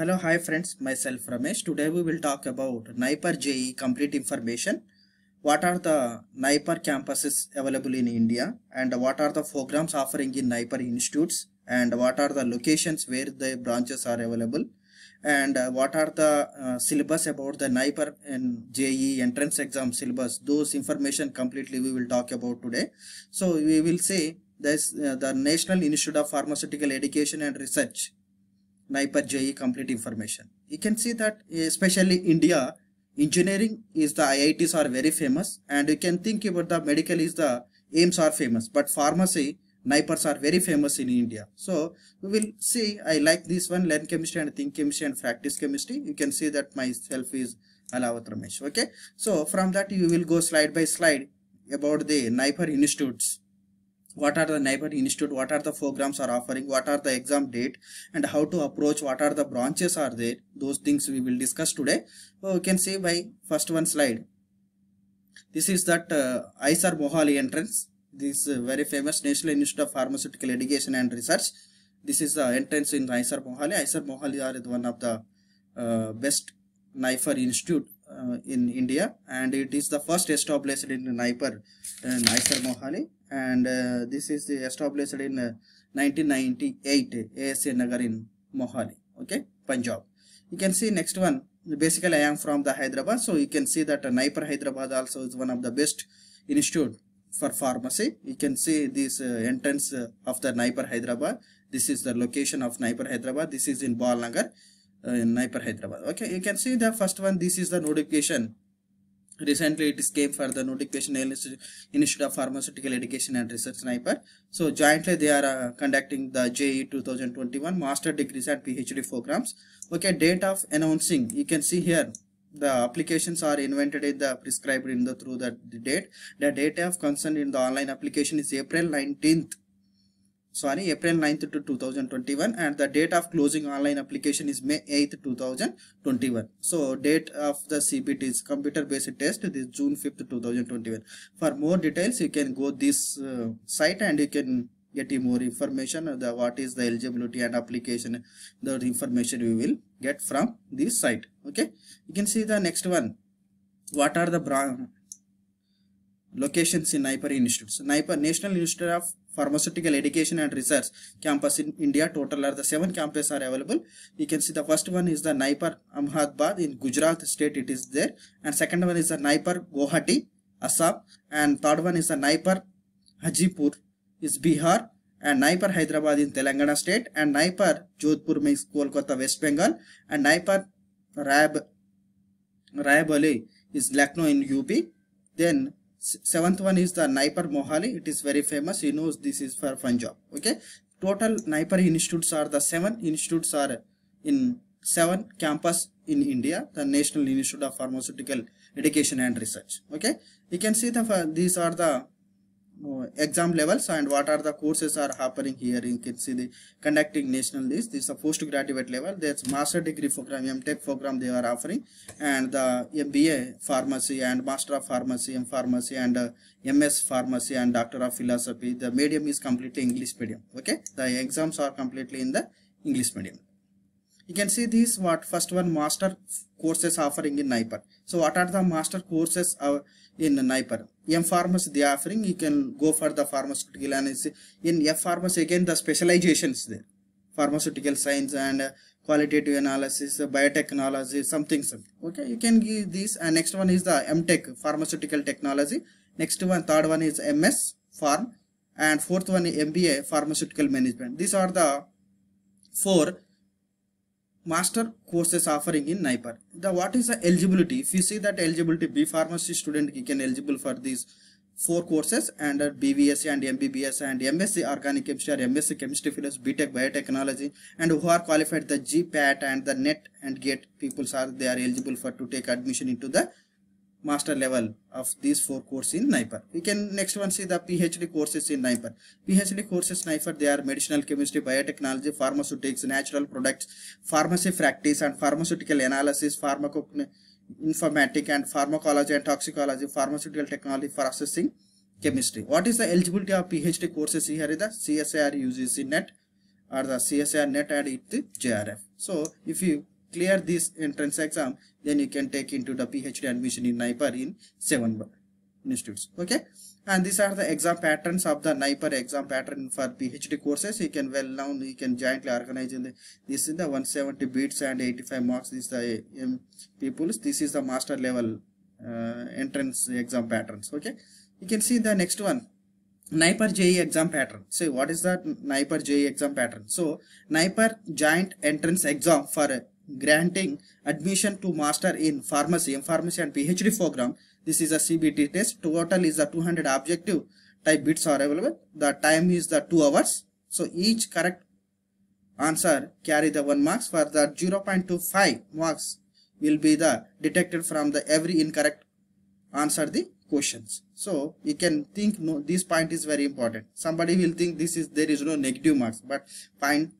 Hello, hi friends, myself Ramesh. Today we will talk about NIPER JE complete information. What are the NIPER campuses available in India and what are the programs offering in NIPER institutes and what are the locations where the branches are available and uh, what are the uh, syllabus about the NIPER and JE entrance exam syllabus. Those information completely we will talk about today. So we will say this, uh, the National Institute of Pharmaceutical Education and Research NIPER Jee complete information. You can see that especially India engineering is the IITs are very famous and you can think about the medical is the aims are famous but pharmacy NIPERs are very famous in India. So we will see I like this one learn chemistry and think chemistry and practice chemistry. You can see that myself is Alavat Ramesh. Okay. So from that you will go slide by slide about the NIPER institutes what are the neighbor institute what are the programs are offering what are the exam date and how to approach what are the branches are there those things we will discuss today So oh, we can see by first one slide this is that uh, ISAR Mohali entrance this uh, very famous National Institute of Pharmaceutical Education and Research this is the entrance in ISAR Mohali ISAR Mohali are one of the uh, best NIFER institute uh, in India and it is the first established in NIPER uh, in Mohali and uh, this is established in 1998 uh, ASA Nagar in Mohali okay Punjab you can see next one basically I am from the Hyderabad so you can see that uh, Naipur Hyderabad also is one of the best institute for pharmacy you can see this uh, entrance uh, of the Naipur Hyderabad this is the location of Naipur Hyderabad this is in Balnagar uh, in Naipur Hyderabad okay you can see the first one this is the notification recently it came for the notification institute of pharmaceutical education and research sniper so jointly they are uh, conducting the je 2021 master degrees and phd programs okay date of announcing you can see here the applications are invented in the prescribed in the through the, the date the date of consent in the online application is april 19th sorry April 9th to 2021 and the date of closing online application is May 8th 2021 so date of the CBT is computer based test is June 5th 2021 for more details you can go this uh, site and you can get more information uh, the what is the eligibility and application the information we will get from this site okay you can see the next one what are the locations in NIPER institutes NIPER National Institute of pharmaceutical education and research campus in India. Total are the seven campuses are available. You can see the first one is the Naipar Ahmedabad in Gujarat state. It is there. And second one is the Naipar Guwahati, Assam. And third one is the Naipar Hajipur is Bihar. And Naipar Hyderabad in Telangana state. And Naipar Jodhpur means Kolkata, West Bengal. And Naipar Raib Raibali is Lucknow in UP. Then seventh one is the Naipar Mohali it is very famous you know this is for Punjab okay total Naipar institutes are the seven institutes are in seven campus in India the National Institute of Pharmaceutical Education and Research okay you can see the these are the uh, exam levels and what are the courses are happening here you can see the conducting national list this is a postgraduate level there's master degree program mtech program they are offering and the mba pharmacy and master of pharmacy and pharmacy and uh, ms pharmacy and doctor of philosophy the medium is completely english medium okay the exams are completely in the english medium you can see these what first one master courses offering in NIPER. So what are the master courses uh, in NIPER? M pharmacy they are offering you can go for the pharmaceutical analysis. In F pharmacy again the specializations there. Pharmaceutical science and uh, qualitative analysis, uh, biotechnology, something something. Okay, you can give these and next one is the M Tech pharmaceutical technology. Next one, third one is MS Pharm and fourth one MBA pharmaceutical management. These are the four master courses offering in NIPER. The what is the eligibility? If you see that eligibility B pharmacy student can eligible for these four courses and BVSC and MBBS and MSc Organic Chemistry or MSc Chemistry Philosophy, BTech Biotechnology and who are qualified the GPAT and the NET and GATE people are they are eligible for to take admission into the master level of these four courses in Niper. We can next one see the PhD courses in Niper. PhD courses Niper they are medicinal chemistry, biotechnology, pharmaceutics, natural products, pharmacy practice and pharmaceutical analysis, pharmacoinformatics and pharmacology and toxicology, pharmaceutical technology processing chemistry. What is the eligibility of PhD courses here is the CSIR UGC net or the CSIR net and it JRF. So if you clear this entrance exam then you can take into the phd admission in nipar in seven institutes okay and these are the exam patterns of the NIPER exam pattern for PhD courses. You can well now you can jointly organize in the, this is the 170 beats and 85 marks. This is the um, people's. This is the master level uh, entrance exam patterns. Okay, you can see the next one. NIPER JE exam pattern. So what is that NIPER JE exam pattern? So NIPER joint entrance exam for granting admission to master in pharmacy and pharmacy and phd program this is a cbt test total is the 200 objective type bits are available the time is the 2 hours so each correct answer carry the 1 marks for the 0.25 marks will be the detected from the every incorrect answer the questions so you can think no this point is very important somebody will think this is there is no negative marks but point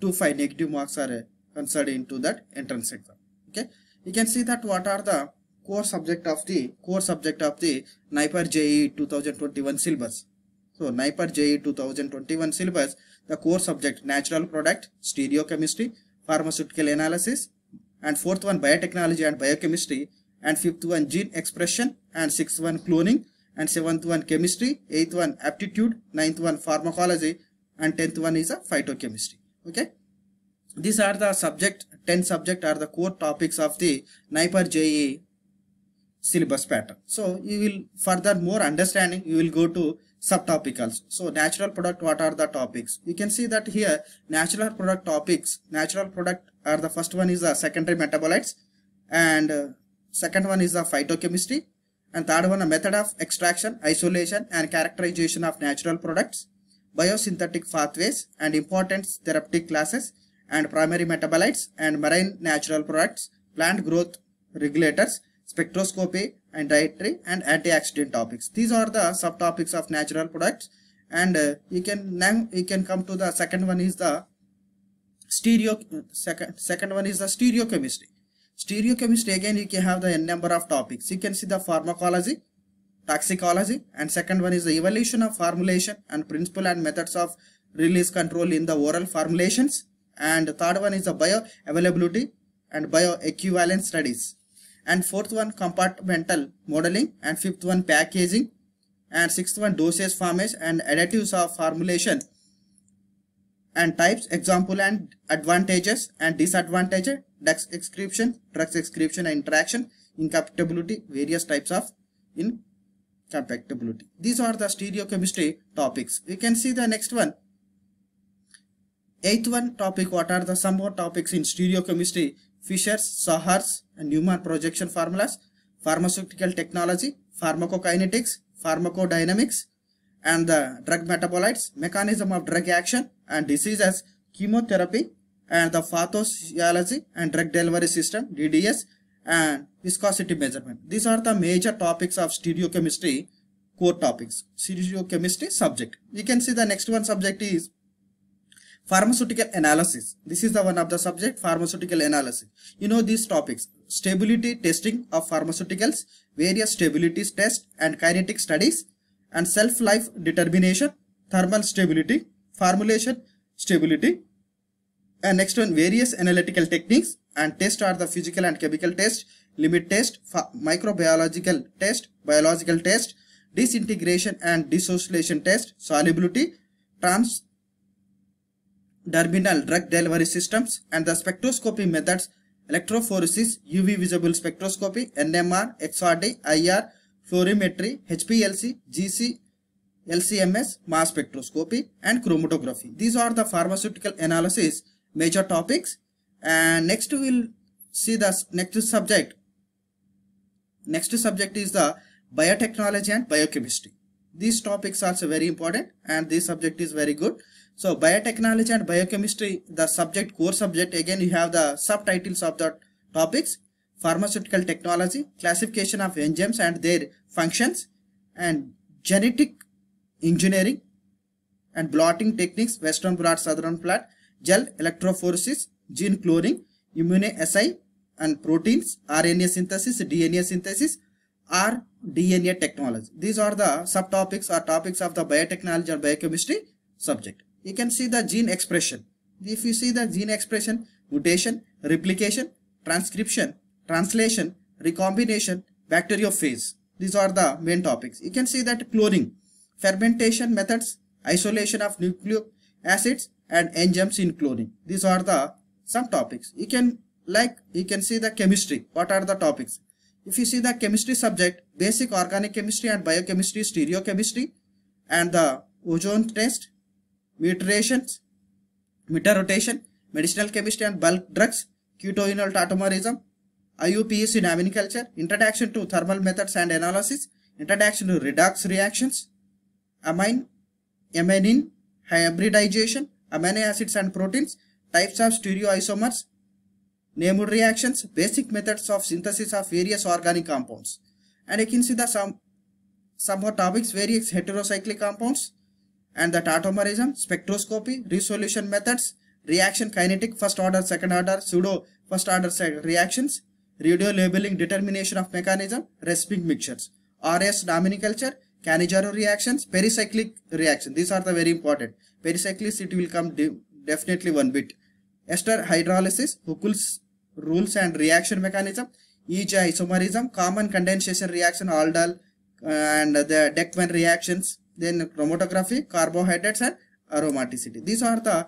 25 negative marks are considered into that entrance exam okay you can see that what are the core subject of the core subject of the NIPER JE 2021 syllabus so NIPER JE 2021 syllabus the core subject natural product stereochemistry pharmaceutical analysis and fourth one biotechnology and biochemistry and fifth one gene expression and sixth one cloning and seventh one chemistry eighth one aptitude ninth one pharmacology and tenth one is a phytochemistry okay these are the subject, 10 subject are the core topics of the Niper JE syllabus pattern. So you will further more understanding, you will go to subtopicals. So natural product, what are the topics? You can see that here natural product topics, natural product are the first one is the secondary metabolites and uh, second one is the phytochemistry and third one a method of extraction, isolation and characterization of natural products, biosynthetic pathways and important therapeutic classes and primary metabolites and marine natural products, plant growth regulators, spectroscopy and dietary and antioxidant topics. These are the subtopics of natural products and uh, you can now you can come to the second one is the stereo second second one is the stereochemistry. Stereochemistry again you can have the n number of topics. You can see the pharmacology, toxicology and second one is the evaluation of formulation and principle and methods of release control in the oral formulations and third one is the bioavailability and bioequivalence studies and fourth one compartmental modeling and fifth one packaging and sixth one dosage formats and additives of formulation and types example and advantages and disadvantages drugs excretion drugs excretion and interaction incompatibility various types of incompatibility these are the stereochemistry topics we can see the next one Eighth one topic, what are the some more topics in stereochemistry? Fisher's, Sahar's and Newman projection formulas, pharmaceutical technology, pharmacokinetics, pharmacodynamics and the drug metabolites, mechanism of drug action and diseases, chemotherapy and the pathophysiology and drug delivery system, DDS and viscosity measurement. These are the major topics of stereochemistry core topics, stereochemistry subject. You can see the next one subject is pharmaceutical analysis this is the one of the subject pharmaceutical analysis you know these topics stability testing of pharmaceuticals various stabilities test and kinetic studies and self life determination thermal stability formulation stability and next one various analytical techniques and tests are the physical and chemical test limit test microbiological test biological test disintegration and dissociation test solubility trans Terminal drug delivery systems and the spectroscopy methods electrophoresis, UV visible spectroscopy, NMR, XRD, IR, fluorimetry, HPLC, GC, LCMS, mass spectroscopy and chromatography. These are the pharmaceutical analysis major topics and next we'll see the next subject. Next subject is the biotechnology and biochemistry these topics are very important and this subject is very good so biotechnology and biochemistry the subject core subject again you have the subtitles of the topics pharmaceutical technology classification of enzymes and their functions and genetic engineering and blotting techniques western blot southern blot gel electrophoresis gene cloning SI, and proteins rna synthesis dna synthesis or DNA technology. These are the subtopics or topics of the biotechnology or biochemistry subject. You can see the gene expression. If you see the gene expression, mutation, replication, transcription, translation, recombination, bacteriophage. These are the main topics. You can see that cloning, fermentation methods, isolation of nucleic acids and enzymes in cloning. These are the some topics. You can like you can see the chemistry. What are the topics? If you see the chemistry subject, basic organic chemistry and biochemistry, stereochemistry, and the ozone test, mutations, meter rotation, medicinal chemistry and bulk drugs, keto-enol tautomerism, IUPAC in culture, introduction to thermal methods and analysis, introduction to redox reactions, amine, amine, hybridization, amino acids and proteins, types of stereoisomers, named reactions, basic methods of synthesis of various organic compounds. And you can see the some, some more topics, various heterocyclic compounds, and that atomerism, spectroscopy, resolution methods, reaction kinetic, first order, second order, pseudo first order reactions, radio labeling determination of mechanism, resping mixtures, RS culture, Cannizzaro reactions, pericyclic reaction. These are the very important. Pericyclicity will come definitely one bit. Ester hydrolysis, Huckel's rules and reaction mechanism, EJ isomerism, common condensation reaction, aldol uh, and the Deckman reactions, then chromatography, carbohydrates and aromaticity. These are the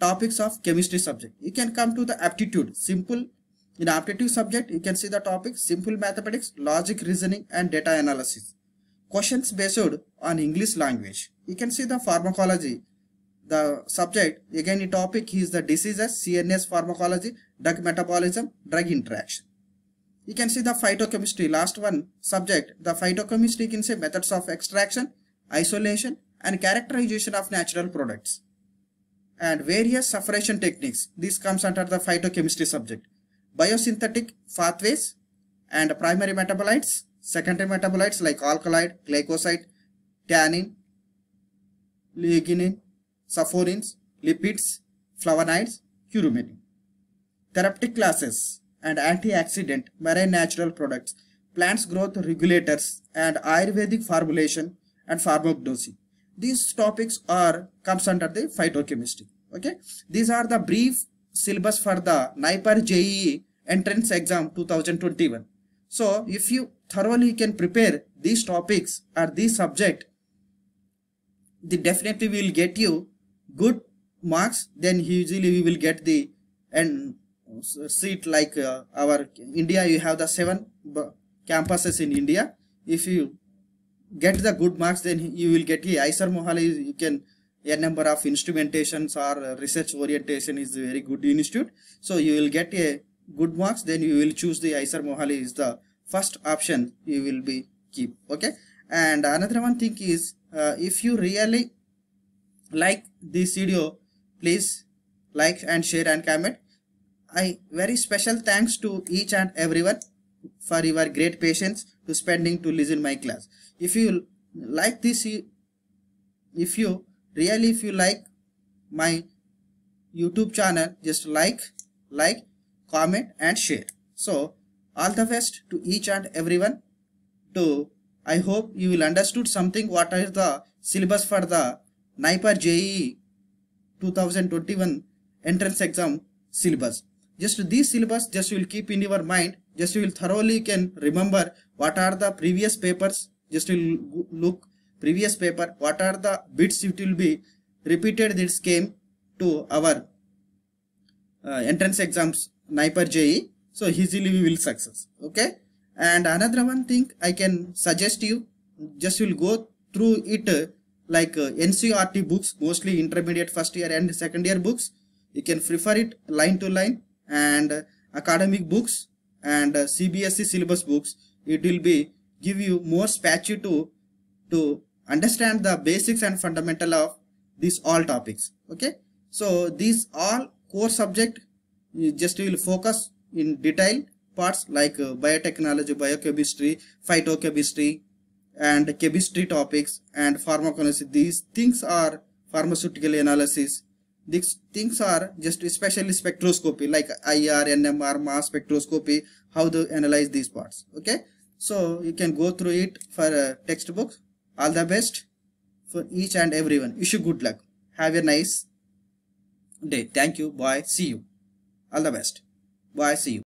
topics of chemistry subject. You can come to the aptitude, simple in aptitude subject, you can see the topic simple mathematics, logic reasoning and data analysis. Questions based on English language. You can see the pharmacology, the subject again the topic is the diseases cns pharmacology drug metabolism drug interaction you can see the phytochemistry last one subject the phytochemistry can say methods of extraction isolation and characterization of natural products and various separation techniques this comes under the phytochemistry subject biosynthetic pathways and primary metabolites secondary metabolites like alkaloid glycoside tannin lignin sulfurins, lipids, flavonoids, curumin. Therapeutic classes and antioxidant marine natural products, plants growth regulators and Ayurvedic formulation and pharmacognosy. These topics are comes under the phytochemistry. Okay, these are the brief syllabus for the NIPER JEE entrance exam 2021. So if you thoroughly can prepare these topics or these subject, they definitely will get you good marks then usually we will get the and seat like uh, our India you have the seven campuses in India if you get the good marks then you will get the ISER Mohali you can a number of instrumentations or uh, research orientation is very good institute so you will get a good marks then you will choose the ISER Mohali is the first option you will be keep okay and another one thing is uh, if you really like this video please like and share and comment i very special thanks to each and everyone for your great patience to spending to listen my class if you like this if you really if you like my youtube channel just like like comment and share so all the best to each and everyone to i hope you will understood something what is the syllabus for the NIPER JEE 2021 entrance exam syllabus. Just this syllabus just you will keep in your mind. Just you will thoroughly can remember what are the previous papers. Just you will look previous paper. What are the bits it will be repeated this came to our uh, entrance exams NIPER JE. So easily we will success. Okay. And another one thing I can suggest you just you will go through it like uh, NCRT books, mostly intermediate first year and second year books. You can prefer it line to line and uh, academic books and uh, CBSE syllabus books. It will be give you more patchy to to understand the basics and fundamental of these all topics. Okay, so these all core subject you just will focus in detail parts like uh, biotechnology, biochemistry, phytochemistry, and chemistry topics and pharmacology. These things are pharmaceutical analysis. These things are just especially spectroscopy like IR, NMR, mass spectroscopy, how to analyze these parts. Okay. So you can go through it for a uh, textbook. All the best for each and everyone. Wish you good luck. Have a nice day. Thank you. Bye. See you. All the best. Bye. See you.